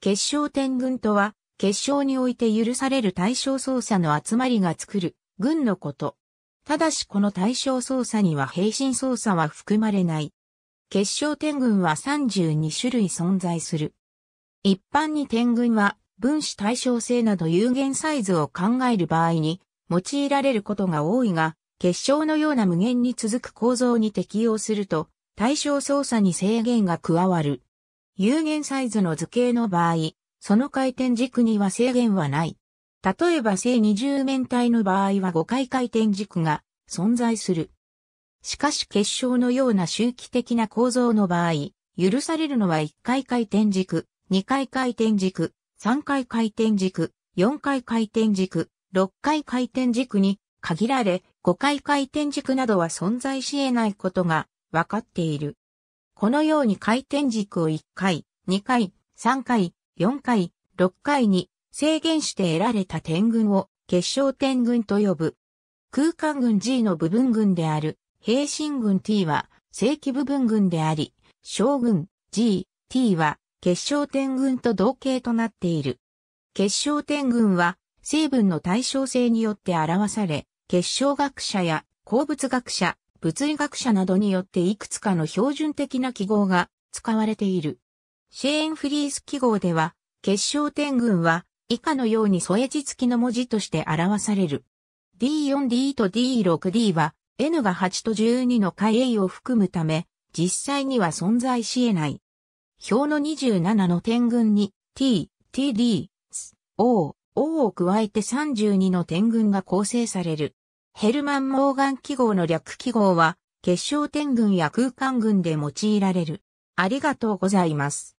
結晶天群とは、結晶において許される対象操作の集まりが作る群のこと。ただしこの対象操作には平身操作は含まれない。結晶天群は32種類存在する。一般に天群は分子対称性など有限サイズを考える場合に用いられることが多いが、結晶のような無限に続く構造に適用すると対象操作に制限が加わる。有限サイズの図形の場合、その回転軸には制限はない。例えば正二重面体の場合は5回回転軸が存在する。しかし結晶のような周期的な構造の場合、許されるのは1回回転軸、2回回転軸、3回回転軸、4回回転軸、6回回転軸に限られ、5回回転軸などは存在し得ないことが分かっている。このように回転軸を1回、2回、3回、4回、6回に制限して得られた点群を結晶点群と呼ぶ。空間群 G の部分群である平身群 T は正規部分群であり、小群 G、T は結晶点群と同型となっている。結晶点群は成分の対称性によって表され、結晶学者や鉱物学者、物理学者などによっていくつかの標準的な記号が使われている。シェーンフリース記号では、結晶点群は以下のように添え字付きの文字として表される。D4D と D6D は N が8と12の回 A を含むため、実際には存在し得ない。表の27の点群に T、TD、O、O を加えて32の点群が構成される。ヘルマン・モーガン記号の略記号は、結晶点群や空間群で用いられる。ありがとうございます。